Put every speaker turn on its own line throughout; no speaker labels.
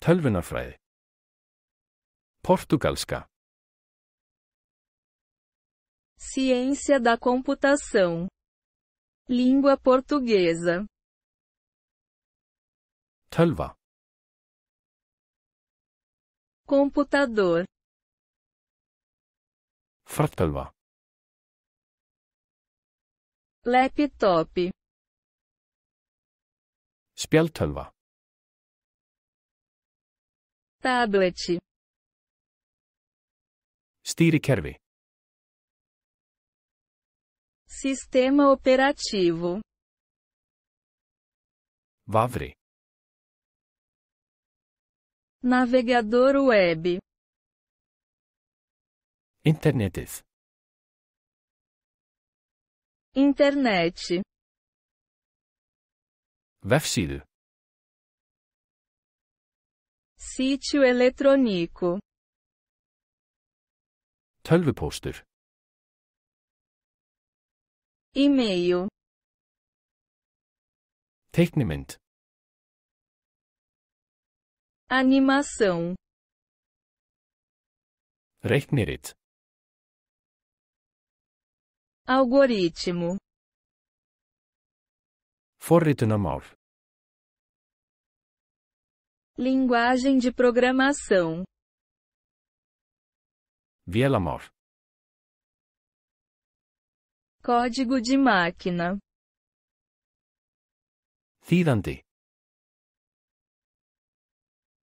Tölvunarfræði. Portugalska.
Ciência da computação. Língua portuguesa. Tölva. Computador.
Frattölva.
Laptop.
Spjaltölva tablet styrekervi
sistema operativo Vavre. Navegador web.
Internetes.
Internet.
Website
sítio eletrônico.
Tölvupóstur.
E-mail.
Teiknimynd.
Animação.
Reiknirit.
Algoritmo.
Forritunarmál.
Linguagem de programação.
Vielamor.
Código de máquina.
Þýðandi.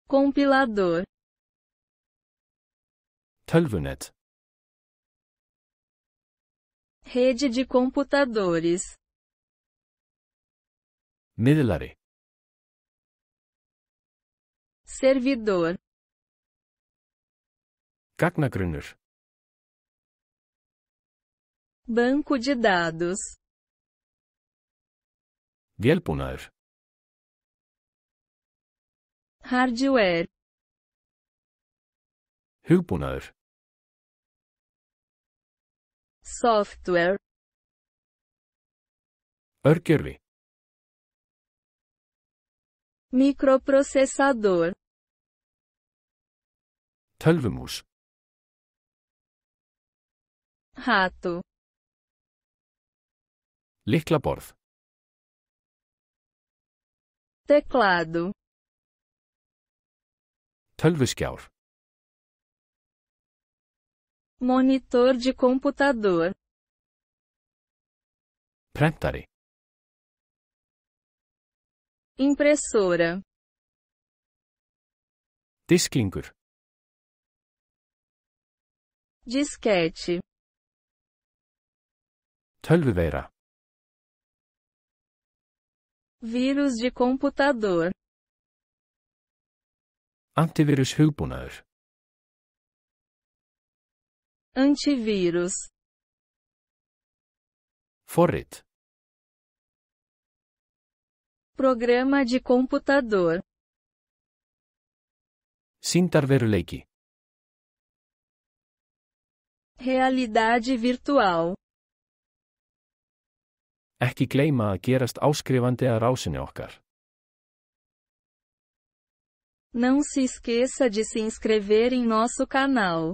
Compilador.
Tölvunet.
Rede de computadores.
Miðlari
servidor,
Gagnergründer,
banco de dados, Wielpunar, hardware,
Hugbúnaður,
software, örgjörvi, microprocessador,
Tölvumús Rato Lyklaborð
Teclado
Tölvuskjár
Monitor de computador Prentari Impressora
Disklingur
disquete,
tölvvera,
vírus de computador,
antivírus antivirushúbúnaður,
antivírus, forrit, programa de computador,
sýndarveruleiki
Realidade virtual.
Ekki gleyma að gerast áskrifandi að rásinni okkar.
Não se esqueça de se inscrever em nosso canal.